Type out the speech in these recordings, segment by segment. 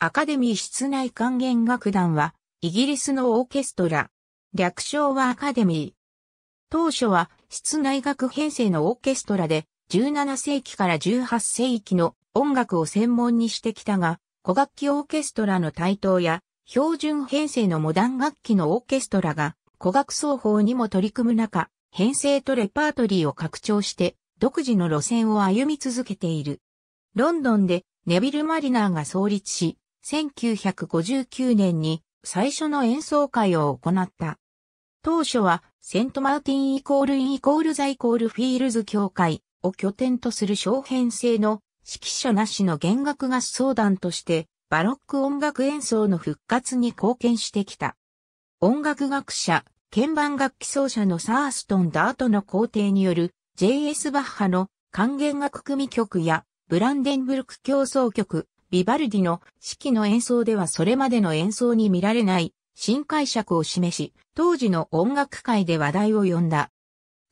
アカデミー室内管弦楽団は、イギリスのオーケストラ。略称はアカデミー。当初は、室内楽編成のオーケストラで、17世紀から18世紀の音楽を専門にしてきたが、古楽器オーケストラの台頭や、標準編成のモダン楽器のオーケストラが、古楽奏法にも取り組む中、編成とレパートリーを拡張して、独自の路線を歩み続けている。ロンドンで、ネビル・マリナーが創立し、1959年に最初の演奏会を行った。当初はセントマーティンイコールイコールザイコールフィールズ協会を拠点とする小編成の指揮者なしの弦楽合奏団としてバロック音楽演奏の復活に貢献してきた。音楽学者、鍵盤楽器奏者のサーストン・ダートの皇帝による JS バッハの管弦楽組曲やブランデンブルク競争曲ビバルディの式の演奏ではそれまでの演奏に見られない新解釈を示し、当時の音楽界で話題を呼んだ。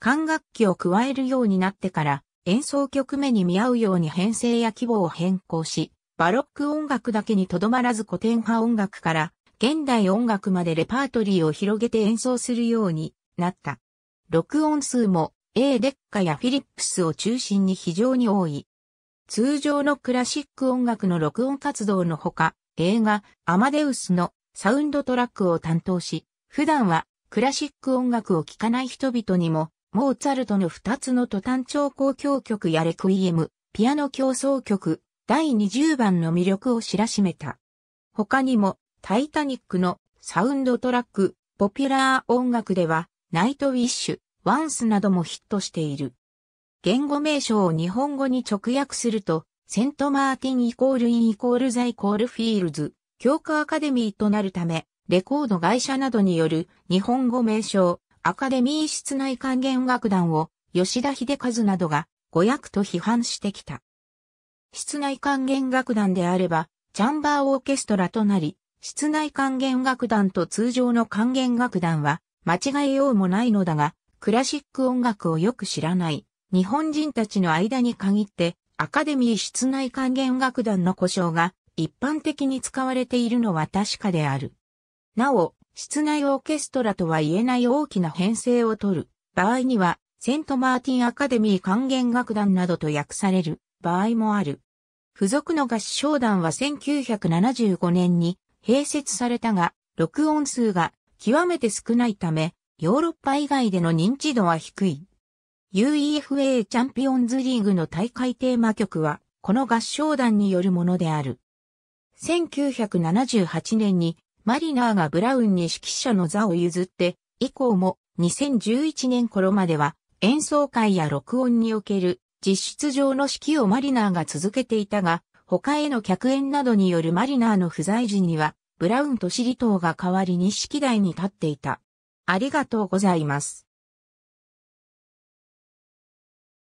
管楽器を加えるようになってから演奏曲目に見合うように編成や規模を変更し、バロック音楽だけにとどまらず古典派音楽から現代音楽までレパートリーを広げて演奏するようになった。録音数も A デッカやフィリップスを中心に非常に多い。通常のクラシック音楽の録音活動のほか、映画、アマデウスのサウンドトラックを担当し、普段はクラシック音楽を聴かない人々にも、モーツァルトの二つの途端調交響曲やレクイエム、ピアノ競争曲、第20番の魅力を知らしめた。他にも、タイタニックのサウンドトラック、ポピュラー音楽では、ナイトウィッシュ、ワンスなどもヒットしている。言語名称を日本語に直訳すると、セントマーティンイコールインイコールザイコールフィールズ、教科アカデミーとなるため、レコード会社などによる日本語名称、アカデミー室内管弦楽団を吉田秀和などが語訳と批判してきた。室内管弦楽団であれば、チャンバーオーケストラとなり、室内管弦楽団と通常の管弦楽団は間違えようもないのだが、クラシック音楽をよく知らない日本人たちの間に限って、アカデミー室内還元楽団の故障が一般的に使われているのは確かである。なお、室内オーケストラとは言えない大きな編成を取る場合には、セントマーティンアカデミー還元楽団などと訳される場合もある。付属の合唱団は1975年に併設されたが、録音数が極めて少ないため、ヨーロッパ以外での認知度は低い。UEFA チャンピオンズリーグの大会テーマ曲は、この合唱団によるものである。1978年に、マリナーがブラウンに指揮者の座を譲って、以降も2011年頃までは演奏会や録音における実質上の指揮をマリナーが続けていたが、他への客演などによるマリナーの不在時には、ブラウンとシリトーが代わりに指揮台に立っていた。ありがとうございます。